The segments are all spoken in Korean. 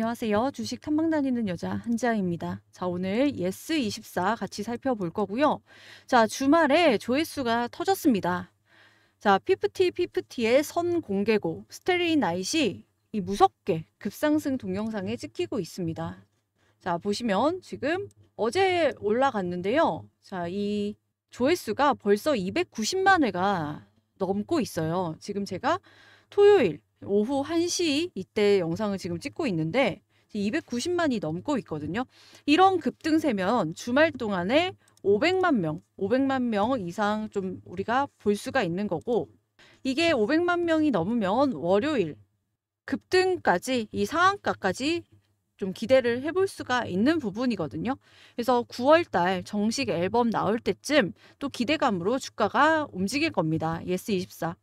안녕하세요. 주식 탐방 다니는 여자 한자입니다 자, 오늘 예스24 같이 살펴볼 거고요. 자, 주말에 조회수가 터졌습니다. 자, 피프티 피프티의 선 공개고 스테리 나잇이 이 무섭게 급상승 동영상에 찍히고 있습니다. 자, 보시면 지금 어제 올라갔는데요. 자, 이 조회수가 벌써 290만 회가 넘고 있어요. 지금 제가 토요일 오후 1시 이때 영상을 지금 찍고 있는데 290만이 넘고 있거든요. 이런 급등세면 주말 동안에 500만 명, 500만 명 이상 좀 우리가 볼 수가 있는 거고 이게 500만 명이 넘으면 월요일 급등까지 이 상한가까지 좀 기대를 해볼 수가 있는 부분이거든요. 그래서 9월 달 정식 앨범 나올 때쯤 또 기대감으로 주가가 움직일 겁니다. 예스24.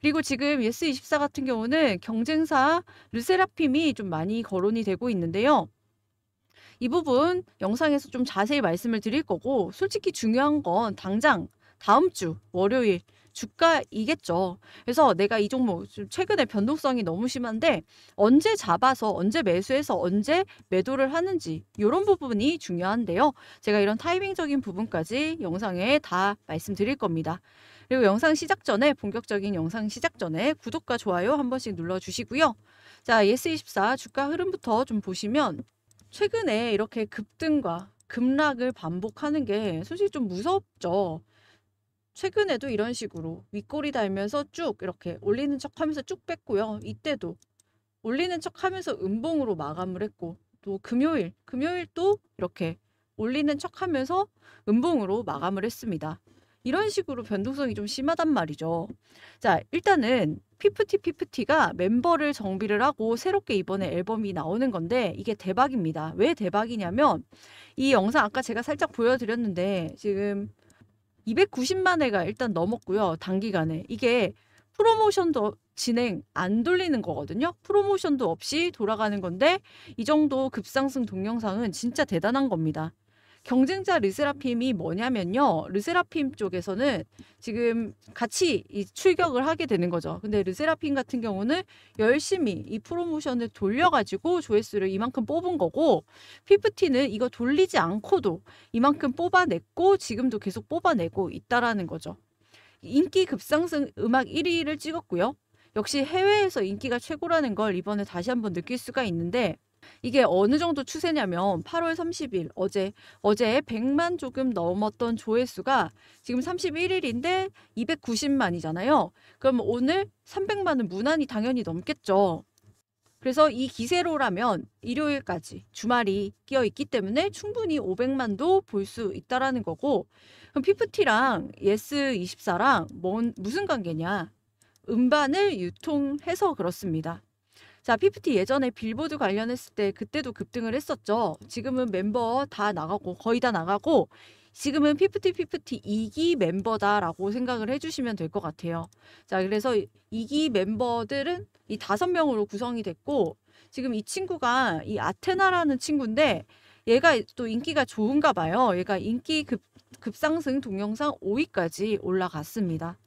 그리고 지금 예스24 같은 경우는 경쟁사 르세라핌이 좀 많이 거론이 되고 있는데요. 이 부분 영상에서 좀 자세히 말씀을 드릴 거고 솔직히 중요한 건 당장 다음 주 월요일 주가이겠죠. 그래서 내가 이 종목 최근에 변동성이 너무 심한데 언제 잡아서 언제 매수해서 언제 매도를 하는지 이런 부분이 중요한데요. 제가 이런 타이밍적인 부분까지 영상에 다 말씀드릴 겁니다. 그리고 영상 시작 전에 본격적인 영상 시작 전에 구독과 좋아요 한 번씩 눌러주시고요. 자 예스24 주가 흐름부터 좀 보시면 최근에 이렇게 급등과 급락을 반복하는 게 솔직히 좀 무섭죠. 최근에도 이런 식으로 윗꼬리 달면서 쭉 이렇게 올리는 척 하면서 쭉 뺐고요. 이때도 올리는 척 하면서 음봉으로 마감을 했고 또 금요일, 금요일 또 이렇게 올리는 척 하면서 음봉으로 마감을 했습니다. 이런 식으로 변동성이 좀 심하단 말이죠. 자, 일단은 피프티 피프티가 멤버를 정비를 하고 새롭게 이번에 앨범이 나오는 건데 이게 대박입니다. 왜 대박이냐면 이 영상 아까 제가 살짝 보여드렸는데 지금 290만 회가 일단 넘었고요. 단기간에. 이게 프로모션도 진행 안 돌리는 거거든요. 프로모션도 없이 돌아가는 건데 이 정도 급상승 동영상은 진짜 대단한 겁니다. 경쟁자 르세라핌이 뭐냐면요. 르세라핌 쪽에서는 지금 같이 이 출격을 하게 되는 거죠. 근데 르세라핌 같은 경우는 열심히 이 프로모션을 돌려가지고 조회수를 이만큼 뽑은 거고 피프티는 이거 돌리지 않고도 이만큼 뽑아냈고 지금도 계속 뽑아내고 있다라는 거죠. 인기 급상승 음악 1위를 찍었고요. 역시 해외에서 인기가 최고라는 걸 이번에 다시 한번 느낄 수가 있는데 이게 어느 정도 추세냐면 8월 30일 어제 어제 100만 조금 넘었던 조회수가 지금 31일인데 290만이잖아요. 그럼 오늘 300만은 무난히 당연히 넘겠죠. 그래서 이 기세로라면 일요일까지 주말이 끼어 있기 때문에 충분히 500만도 볼 수 있다라는 거고 그럼 피프티랑 예스24랑 뭔 무슨 관계냐? 음반을 유통해서 그렇습니다. 자, 피프티 예전에 빌보드 관련했을 때 그때도 급등을 했었죠. 지금은 멤버 다 나가고 거의 다 나가고 지금은 피프티 피프티 2기 멤버다라고 생각을 해주시면 될 것 같아요. 자, 그래서 2기 멤버들은 이 다섯 명으로 구성이 됐고 지금 이 친구가 이 아테나라는 친구인데 얘가 또 인기가 좋은가 봐요. 얘가 인기 급, 급상승 동영상 5위까지 올라갔습니다.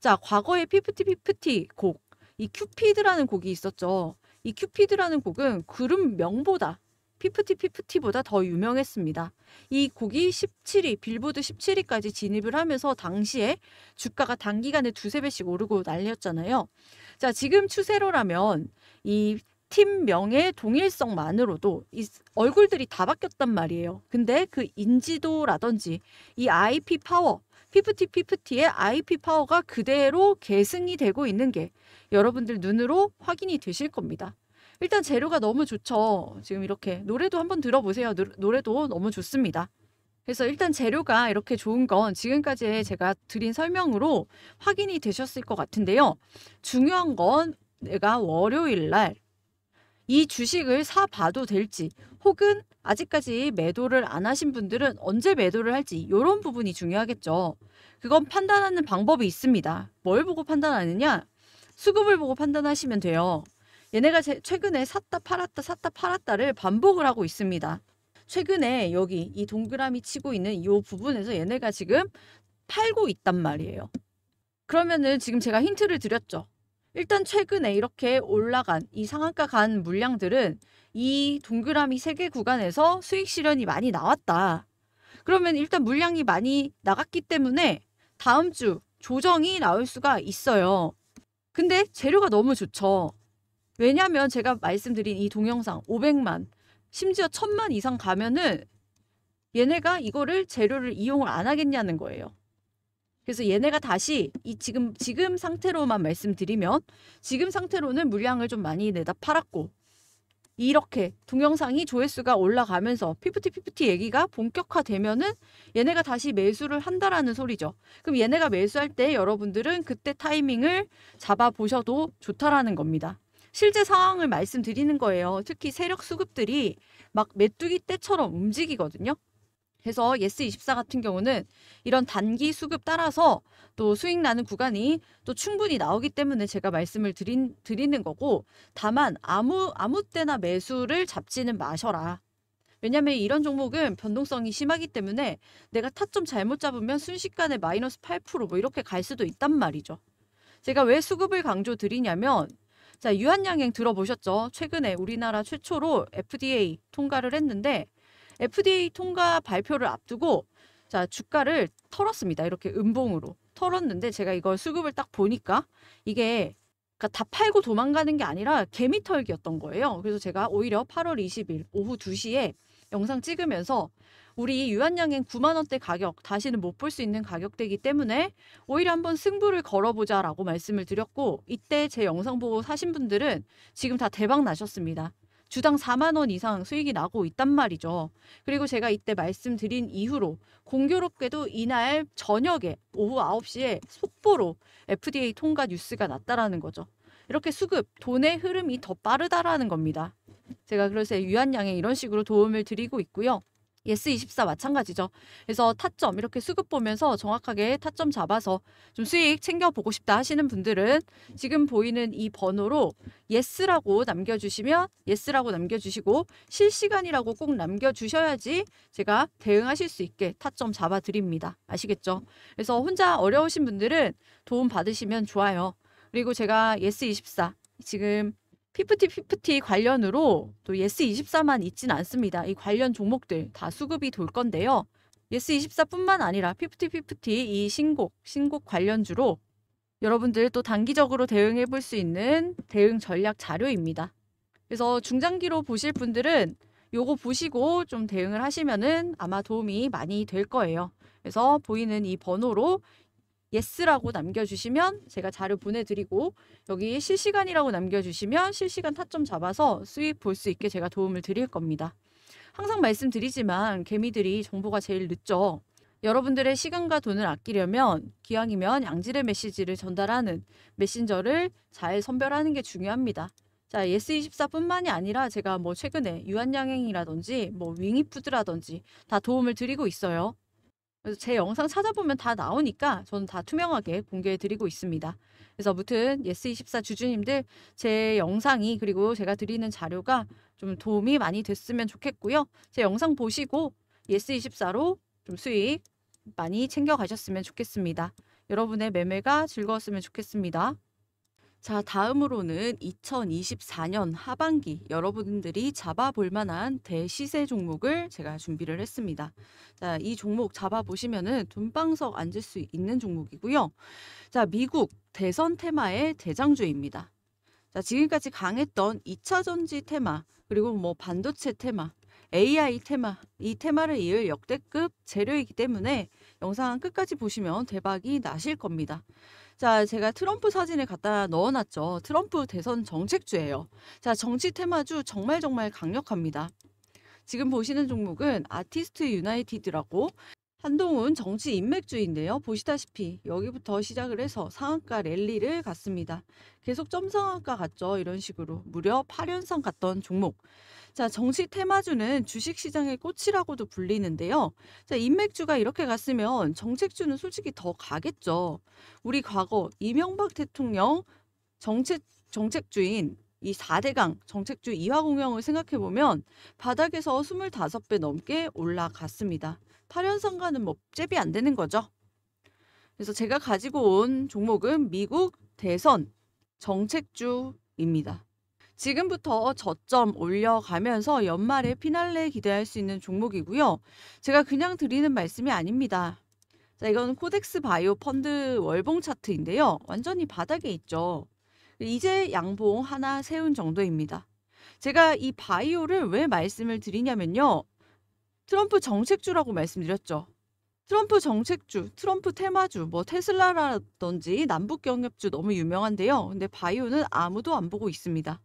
자, 과거의 피프티 피프티 곡이 큐피드라는 곡이 있었죠. 이 큐피드라는 곡은 그룹 명보다 피프티 피프티보다 더 유명했습니다. 이 곡이 17위, 빌보드 17위까지 진입을 하면서 당시에 주가가 단기간에 두세 배씩 오르고 난리였잖아요. 자, 지금 추세로라면 이 팀명의 동일성만으로도 이 얼굴들이 다 바뀌었단 말이에요. 근데 그 인지도라든지 이 IP 파워, 피프티피프티의 IP 파워가 그대로 계승이 되고 있는 게 여러분들 눈으로 확인이 되실 겁니다. 일단 재료가 너무 좋죠. 지금 이렇게 노래도 한번 들어보세요. 노, 노래도 너무 좋습니다. 그래서 일단 재료가 이렇게 좋은 건 지금까지 제가 드린 설명으로 확인이 되셨을 것 같은데요. 중요한 건 내가 월요일 날이 주식을 사봐도 될지 혹은 아직까지 매도를 안 하신 분들은 언제 매도를 할지 이런 부분이 중요하겠죠. 그건 판단하는 방법이 있습니다. 뭘 보고 판단하느냐? 수급을 보고 판단하시면 돼요. 얘네가 최근에 샀다 팔았다 샀다 팔았다를 반복을 하고 있습니다. 최근에 여기 이 동그라미 치고 있는 이 부분에서 얘네가 지금 팔고 있단 말이에요. 그러면은 지금 제가 힌트를 드렸죠. 일단 최근에 이렇게 올라간 이 상한가 간 물량들은 이 동그라미 세 개 구간에서 수익 실현이 많이 나왔다. 그러면 일단 물량이 많이 나갔기 때문에 다음 주 조정이 나올 수가 있어요. 근데 재료가 너무 좋죠. 왜냐하면 제가 말씀드린 이 동영상 500만 심지어 1000만 이상 가면은 얘네가 이거를 재료를 이용을 안 하겠냐는 거예요. 그래서 얘네가 다시 이 지금 지금 상태로만 말씀드리면 지금 상태로는 물량을 좀 많이 내다 팔았고 이렇게 동영상이 조회수가 올라가면서 피프티 피프티 얘기가 본격화되면은 얘네가 다시 매수를 한다라는 소리죠. 그럼 얘네가 매수할 때 여러분들은 그때 타이밍을 잡아 보셔도 좋다라는 겁니다. 실제 상황을 말씀드리는 거예요. 특히 세력 수급들이 막 메뚜기 떼처럼 움직이거든요. 그래서 예스24 같은 경우는 이런 단기 수급 따라서 또 수익 나는 구간이 또 충분히 나오기 때문에 제가 말씀을 드린, 드리는 거고 다만 아무 아무 때나 매수를 잡지는 마셔라. 왜냐하면 이런 종목은 변동성이 심하기 때문에 내가 타점 잘못 잡으면 순식간에 마이너스 8%뭐 이렇게 갈 수도 있단 말이죠. 제가 왜 수급을 강조드리냐면 자 유한양행 들어보셨죠? 최근에 우리나라 최초로 FDA 통과를 했는데 FDA 통과 발표를 앞두고 자 주가를 털었습니다. 이렇게 음봉으로 털었는데 제가 이걸 수급을 딱 보니까 이게 그러니까 다 팔고 도망가는 게 아니라 개미 털기였던 거예요. 그래서 제가 오히려 8월 20일 오후 2시에 영상 찍으면서 우리 유한양행 9만 원대 가격 다시는 못 볼 수 있는 가격대이기 때문에 오히려 한번 승부를 걸어보자라고 말씀을 드렸고 이때 제 영상 보고 사신 분들은 지금 다 대박 나셨습니다. 주당 4만 원 이상 수익이 나고 있단 말이죠. 그리고 제가 이때 말씀드린 이후로 공교롭게도 이날 저녁에 오후 9시에 속보로 FDA 통과 뉴스가 났다라는 거죠. 이렇게 수급, 돈의 흐름이 더 빠르다라는 겁니다. 제가 그래서 유한양에 이런 식으로 도움을 드리고 있고요. 예스24 마찬가지죠. 그래서 타점 이렇게 수급 보면서 정확하게 타점 잡아서 좀 수익 챙겨보고 싶다 하시는 분들은 지금 보이는 이 번호로 예스라고 남겨주시면 예스라고 남겨주시고 실시간이라고 꼭 남겨주셔야지 제가 대응하실 수 있게 타점 잡아드립니다. 아시겠죠? 그래서 혼자 어려우신 분들은 도움 받으시면 좋아요. 그리고 제가 예스24 지금 피프티 피 관련으로 또 예스24만 있진 않습니다. 이 관련 종목들 다 수급이 돌 건데요. 예스24뿐만 아니라 피프티 피프티 이 신곡, 신곡 관련주로 여러분들 또 단기적으로 대응해 볼 수 있는 대응 전략 자료입니다. 그래서 중장기로 보실 분들은 요거 보시고 좀 대응을 하시면은 아마 도움이 많이 될 거예요. 그래서 보이는 이 번호로 예스라고 남겨주시면 제가 자료 보내드리고 여기 실시간이라고 남겨주시면 실시간 타점 잡아서 수익 볼수 있게 제가 도움을 드릴 겁니다. 항상 말씀드리지만 개미들이 정보가 제일 늦죠. 여러분들의 시간과 돈을 아끼려면 기왕이면 양질의 메시지를 전달하는 메신저를 잘 선별하는 게 중요합니다. 자, 예스24뿐만이 아니라 제가 뭐 최근에 유한양행이라든지 뭐 윙이푸드라든지 다 도움을 드리고 있어요. 그래서 제 영상 찾아보면 다 나오니까 저는 다 투명하게 공개해드리고 있습니다. 그래서 아무튼 예스24 주주님들 제 영상이 그리고 제가 드리는 자료가 좀 도움이 많이 됐으면 좋겠고요. 제 영상 보시고 예스24로 좀 수익 많이 챙겨가셨으면 좋겠습니다. 여러분의 매매가 즐거웠으면 좋겠습니다. 자, 다음으로는 2024년 하반기 여러분들이 잡아볼 만한 대시세 종목을 제가 준비를 했습니다. 자, 이 종목 잡아보시면은 돈방석 앉을 수 있는 종목이고요. 자, 미국 대선 테마의 대장주입니다. 자, 지금까지 강했던 2차 전지 테마, 그리고 뭐 반도체 테마, AI 테마, 이 테마를 이을 역대급 재료이기 때문에 영상 끝까지 보시면 대박이 나실 겁니다. 자, 제가 트럼프 사진을 갖다 넣어놨죠. 트럼프 대선 정책주예요. 자, 정치 테마주 정말 정말 강력합니다. 지금 보시는 종목은 아티스트 유나이티드라고 한동훈 정치 인맥주인데요. 보시다시피 여기부터 시작을 해서 상한가 랠리를 갔습니다. 계속 점상한가 갔죠. 이런 식으로 무려 8연상 갔던 종목. 자, 정치 테마주는 주식시장의 꽃이라고도 불리는데요. 자, 인맥주가 이렇게 갔으면 정책주는 솔직히 더 가겠죠. 우리 과거 이명박 대통령 정책 정책주인 이 4대강 정책주 이화 공영을 생각해 보면 바닥에서 25배 넘게 올라갔습니다. 8연상가는 뭐 잽이 안 되는 거죠. 그래서 제가 가지고 온 종목은 미국 대선 정책주입니다. 지금부터 저점 올려가면서 연말에 피날레 기대할 수 있는 종목이고요. 제가 그냥 드리는 말씀이 아닙니다. 자, 이건 코덱스 바이오 펀드 월봉 차트인데요. 완전히 바닥에 있죠. 이제 양봉 하나 세운 정도입니다. 제가 이 바이오를 왜 말씀을 드리냐면요. 트럼프 정책주라고 말씀드렸죠. 트럼프 정책주, 트럼프 테마주, 뭐 테슬라라든지 남북 경협주 너무 유명한데요. 근데 바이오는 아무도 안 보고 있습니다.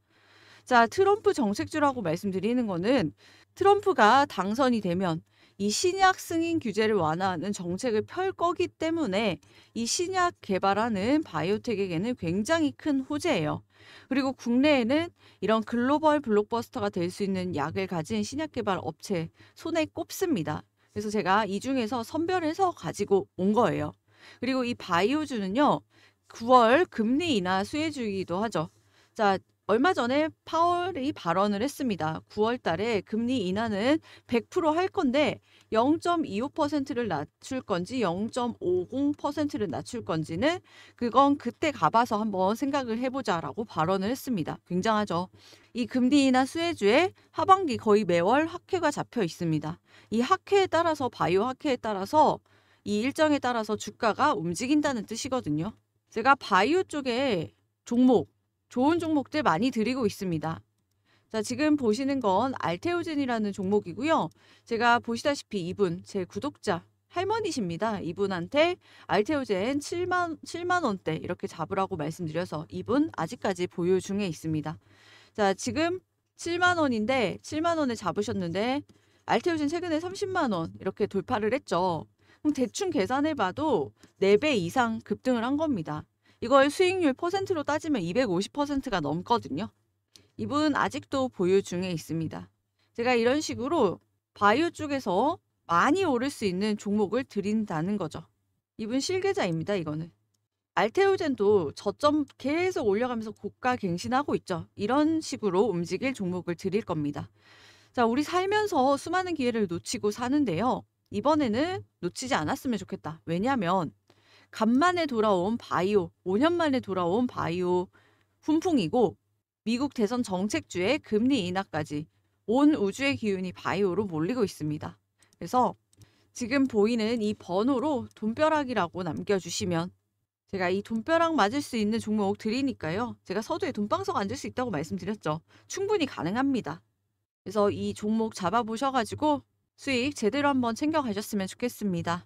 자, 트럼프 정책주라고 말씀드리는 거는 트럼프가 당선이 되면 이 신약 승인 규제를 완화하는 정책을 펼 거기 때문에 이 신약 개발하는 바이오텍에게는 굉장히 큰 호재예요. 그리고 국내에는 이런 글로벌 블록버스터가 될 수 있는 약을 가진 신약 개발 업체 손에 꼽습니다. 그래서 제가 이 중에서 선별해서 가지고 온 거예요. 그리고 이 바이오주는요. 9월 금리 인하 수혜주기도 하죠. 자, 얼마 전에 파월이 발언을 했습니다. 9월 달에 금리 인하는 100%할 건데 0.25%를 낮출 건지 0.50%를 낮출 건지는 그건 그때 가봐서 한번 생각을 해보자라고 발언을 했습니다. 굉장하죠. 이 금리 인하 수혜주에 하반기 거의 매월 학회가 잡혀 있습니다. 이 학회에 따라서 바이오 학회에 따라서 이 일정에 따라서 주가가 움직인다는 뜻이거든요. 제가 바이오 쪽에 종목 좋은 종목들 많이 드리고 있습니다. 자, 지금 보시는 건 알테오젠이라는 종목이고요. 제가 보시다시피 이분, 제 구독자, 할머니십니다. 이분한테 알테오젠 7만, 7만 원대 이렇게 잡으라고 말씀드려서 이분 아직까지 보유 중에 있습니다. 자, 지금 7만 원인데 7만 원에 잡으셨는데 알테오젠 최근에 30만 원 이렇게 돌파를 했죠. 그럼 대충 계산해봐도 4배 이상 급등을 한 겁니다. 이걸 수익률 퍼센트로 따지면 250%가 넘거든요. 이분 아직도 보유 중에 있습니다. 제가 이런 식으로 바이오 쪽에서 많이 오를 수 있는 종목을 드린다는 거죠. 이분 실계자입니다. 이거는. 알테오젠도 저점 계속 올려가면서 고가 갱신하고 있죠. 이런 식으로 움직일 종목을 드릴 겁니다. 자, 우리 살면서 수많은 기회를 놓치고 사는데요. 이번에는 놓치지 않았으면 좋겠다. 왜냐하면 간만에 돌아온 바이오, 5년 만에 돌아온 바이오 훈풍이고 미국 대선 정책주의 금리 인하까지 온 우주의 기운이 바이오로 몰리고 있습니다. 그래서 지금 보이는 이 번호로 돈벼락이라고 남겨주시면 제가 이 돈벼락 맞을 수 있는 종목 드리니까요. 제가 서두에 돈방석 앉을 수 있다고 말씀드렸죠. 충분히 가능합니다. 그래서 이 종목 잡아보셔가지고 수익 제대로 한번 챙겨가셨으면 좋겠습니다.